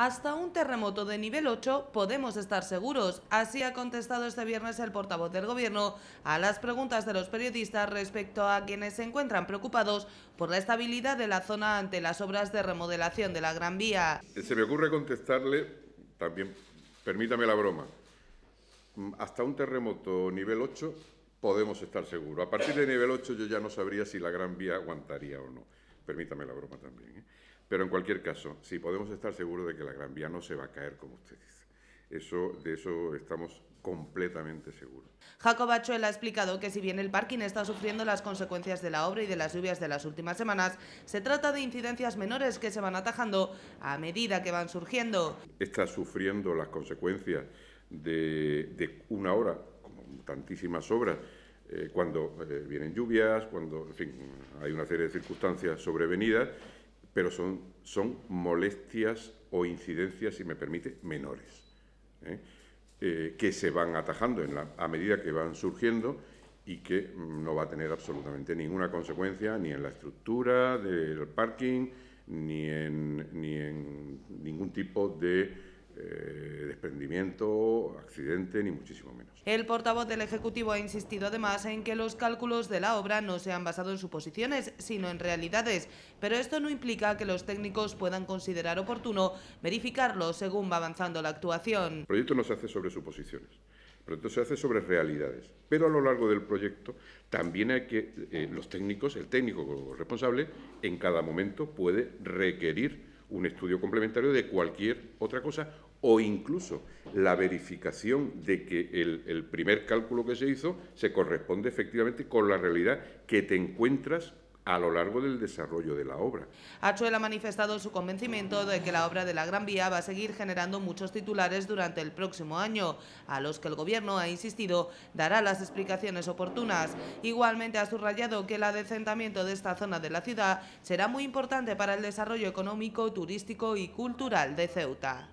hasta un terremoto de nivel 8 podemos estar seguros. Así ha contestado este viernes el portavoz del Gobierno a las preguntas de los periodistas respecto a quienes se encuentran preocupados por la estabilidad de la zona ante las obras de remodelación de la Gran Vía. Eh, se me ocurre contestarle, también permítame la broma, mm, hasta un terremoto nivel 8 podemos estar seguros. A partir de nivel 8 yo ya no sabría si la Gran Vía aguantaría o no. Permítame la broma también. ¿eh? Pero en cualquier caso, sí podemos estar seguros de que la Gran Vía no se va a caer, como usted dice. Eso, de eso estamos completamente seguros. Jacob Achuel ha explicado que si bien el parking está sufriendo las consecuencias de la obra y de las lluvias de las últimas semanas, se trata de incidencias menores que se van atajando a medida que van surgiendo. Está sufriendo las consecuencias de, una obra, como tantísimas obras, eh, cuando eh, vienen lluvias, cuando hay una serie de circunstancias sobrevenidas pero son, son molestias o incidencias, si me permite, menores, ¿eh? Eh, que se van atajando a medida que van surgiendo y que mm, no va a tener absolutamente ninguna consecuencia ni en la estructura del parking, ni ni en ningún tipo de eh, accidente, ni muchísimo menos. El portavoz del Ejecutivo ha insistido además en que los cálculos de la obra no se han basado en suposiciones, sino en realidades, pero esto no implica que los técnicos puedan considerar oportuno verificarlo según va avanzando la actuación. El proyecto no se hace sobre suposiciones. El proyecto se hace sobre realidades, pero a lo largo del proyecto también hay que eh, los técnicos, el técnico responsable, en cada momento puede requerir un estudio complementario de cualquier otra cosa o incluso la verificación de que el, primer cálculo que se hizo se corresponde efectivamente con la realidad que te encuentras a lo largo del desarrollo de la obra. Achuel ha manifestado su convencimiento de que la obra de la Gran Vía va a seguir generando muchos titulares durante el próximo año, a los que el Gobierno ha insistido dará las explicaciones oportunas. Igualmente ha subrayado que el adecentamiento de esta zona de la ciudad será muy importante para el desarrollo económico, turístico y cultural de Ceuta.